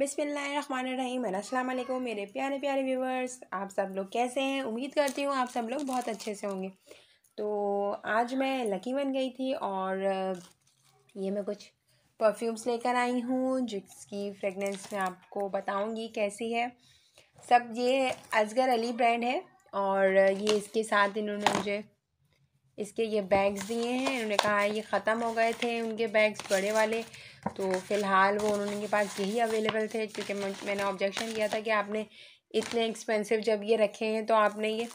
अस्सलाम वालेकुम मेरे प्यारे प्यारे व्यूवर्स आप सब लोग कैसे हैं उम्मीद करती हूँ आप सब लोग बहुत अच्छे से होंगे तो आज मैं लकी बन गई थी और ये मैं कुछ परफ्यूम्स लेकर आई हूँ जिसकी फ्रेगनेंस मैं आपको बताऊँगी कैसी है सब ये असगर अली ब्रांड है और ये इसके साथ इन्होंने मुझे इसके ये बैग्स दिए हैं उन्होंने कहा ये ख़त्म हो गए थे उनके बैग्स बड़े वाले तो फ़िलहाल वो के पास यही अवेलेबल थे क्योंकि मैंने ऑब्जेक्शन किया था कि आपने इतने एक्सपेंसिव जब ये रखे हैं तो आपने ये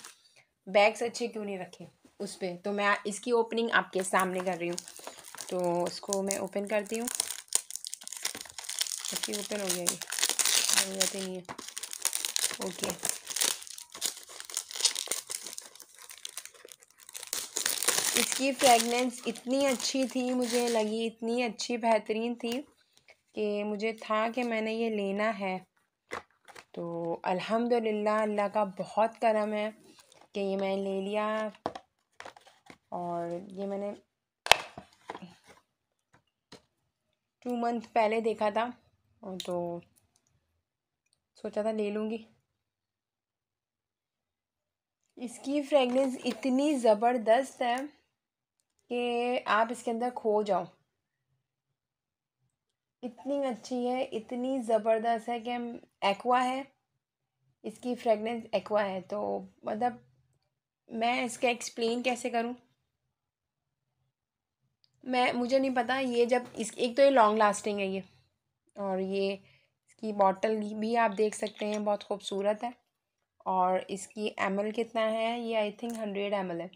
बैग्स अच्छे क्यों नहीं रखे उस पर तो मैं इसकी ओपनिंग आपके सामने कर रही हूँ तो उसको मैं ओपन करती हूँ ओपन हो गया ये हो जाती नहीं है ओके इसकी फ्रेगनेंस इतनी अच्छी थी मुझे लगी इतनी अच्छी बेहतरीन थी कि मुझे था कि मैंने ये लेना है तो अल्हम्दुलिल्लाह अल्लाह का बहुत करम है कि ये मैं ले लिया और ये मैंने टू मंथ पहले देखा था तो सोचा था ले लूँगी इसकी फ्रेगनेंस इतनी ज़बरदस्त है कि आप इसके अंदर खो जाओ इतनी अच्छी है इतनी ज़बरदस्त है कि हम एक्वा है इसकी फ्रेगनेंस एक्वा है तो मतलब मैं इसका एक्सप्लेन कैसे करूं मैं मुझे नहीं पता ये जब इस एक तो ये लॉन्ग लास्टिंग है ये और ये इसकी बॉटल भी आप देख सकते हैं बहुत खूबसूरत है और इसकी एम कितना है ये आई थिंक हंड्रेड एम है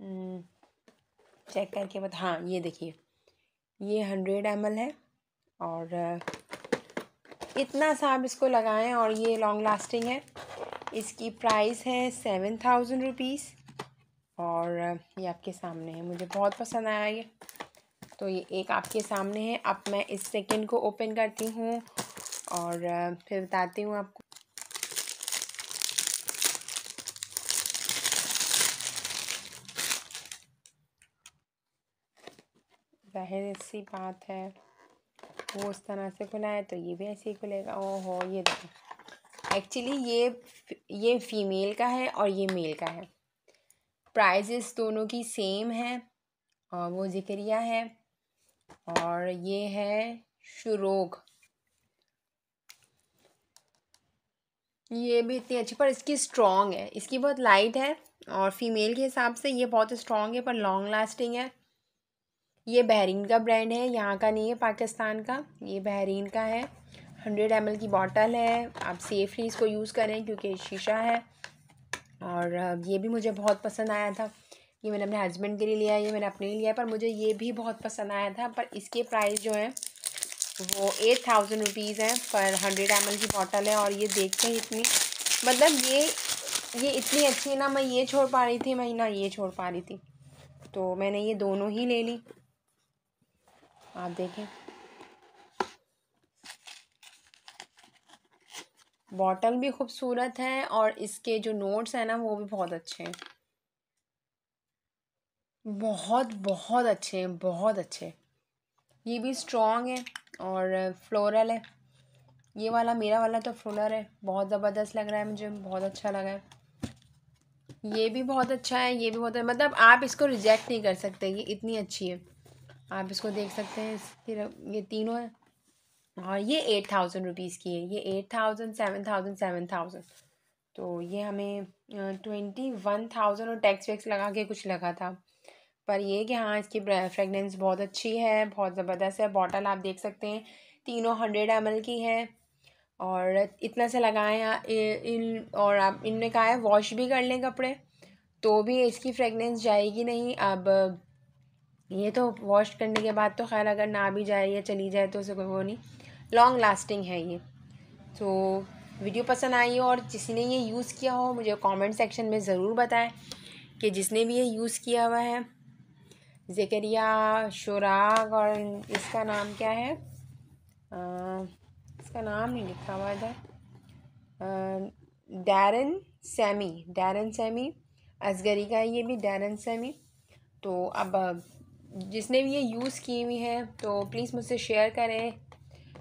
हम्म। चेक करके बता हाँ ये देखिए ये हंड्रेड एम है और इतना सा आप इसको लगाएं और ये लॉन्ग लास्टिंग है इसकी प्राइस है सेवन थाउजेंड रुपीज़ और ये आपके सामने है मुझे बहुत पसंद आया ये तो ये एक आपके सामने है अब मैं इस सेकंड को ओपन करती हूँ और फिर बताती हूँ आपको ज़ाहिर सी बात है वो उस तरह से खुला है तो ये भी ऐसे ही खुलेगा ओहो ये देखो एक्चुअली ये ये फीमेल का है और ये मेल का है प्राइजेस दोनों की सेम है और वो जिक्रिया है और ये है शुरोग ये भी इतनी अच्छी पर इसकी स्ट्रॉन्ग है इसकी बहुत लाइट है और फीमेल के हिसाब से ये बहुत स्ट्रॉन्ग है पर लॉन्ग लास्टिंग है ये बहरीन का ब्रांड है यहाँ का नहीं है पाकिस्तान का ये बहरीन का है हंड्रेड एम की बॉटल है आप सेफली इसको यूज़ करें क्योंकि शीशा है और ये भी मुझे बहुत पसंद आया था ये मैंने अपने हस्बैंड के लिए लिया है ये मैंने अपने लिए लिया पर मुझे ये भी बहुत पसंद आया था पर इसके प्राइस जो है वो एट थाउजेंड रुपीज़ हैं पर हंड्रेड एम की बॉटल है और ये देखते हैं इतनी मतलब ये ये इतनी अच्छी ना मैं ये छोड़ पा रही थी मैं ना ये छोड़ पा रही थी तो मैंने ये दोनों ही ले ली आप देखें बॉटल भी खूबसूरत है और इसके जो नोट्स हैं ना वो भी बहुत अच्छे हैं बहुत बहुत अच्छे हैं बहुत अच्छे ये भी स्ट्रॉन्ग है और फ्लोरल है ये वाला मेरा वाला तो फ्लोरल है बहुत ज़बरदस्त लग रहा है मुझे बहुत अच्छा लगा है ये भी बहुत अच्छा है ये भी बहुत अच्छा मतलब आप इसको रिजेक्ट नहीं कर सकते ये इतनी अच्छी है आप इसको देख सकते हैं फिर ये तीनों है और ये एट थाउजेंड रुपीज़ की है ये eight thousand seven thousand seven thousand तो ये हमें ट्वेंटी वन थाउजेंड और टैक्स वैक्स लगा के कुछ लगा था पर ये कि हाँ इसकी फ्रेगनेंस बहुत अच्छी है बहुत ज़बरदस्त है बॉटल आप देख सकते हैं तीनों हंड्रेड एम की है और इतना से लगाएं इन और आप इनने कहा है वॉश भी कर लें कपड़े तो भी इसकी फ्रेगनेंस जाएगी नहीं अब ये तो वॉश करने के बाद तो खैर अगर ना भी जाए या चली जाए तो उसे कोई वो नहीं लॉन्ग लास्टिंग है ये तो वीडियो पसंद आई हो और जिसने ये यूज़ किया हो मुझे कमेंट सेक्शन में ज़रूर बताएं कि जिसने भी ये यूज़ किया हुआ है जकरिया शराग और इसका नाम क्या है आ, इसका नाम नहीं लिखा हुआ इधर डैरन सैमी डैरन सैमी असगरी का ये भी डैरन सैमी तो अब जिसने भी ये यूज़ की हुई है तो प्लीज़ मुझसे शेयर करें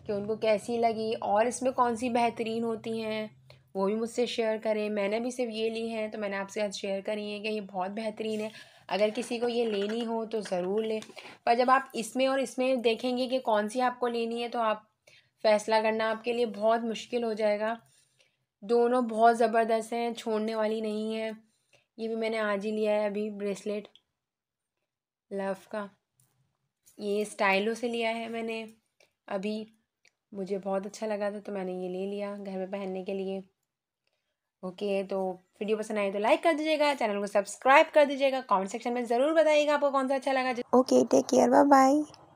कि उनको कैसी लगी और इसमें कौन सी बेहतरीन होती हैं वो भी मुझसे शेयर करें मैंने भी सिर्फ ये ली हैं तो मैंने आपसे आज शेयर करी है कि ये बहुत बेहतरीन है अगर किसी को ये लेनी हो तो ज़रूर लें पर जब आप इसमें और इसमें देखेंगे कि कौन सी आपको लेनी है तो आप फ़ैसला करना आपके लिए बहुत मुश्किल हो जाएगा दोनों बहुत ज़बरदस्त हैं छोड़ने वाली नहीं है ये भी मैंने आज ही लिया है अभी ब्रेसलेट लव का ये स्टाइलों से लिया है मैंने अभी मुझे बहुत अच्छा लगा था तो मैंने ये ले लिया घर में पहनने के लिए ओके तो वीडियो पसंद आए तो लाइक कर दीजिएगा चैनल को सब्सक्राइब कर दीजिएगा कमेंट सेक्शन में ज़रूर बताइएगा आपको कौन सा अच्छा लगा okay take care bye bye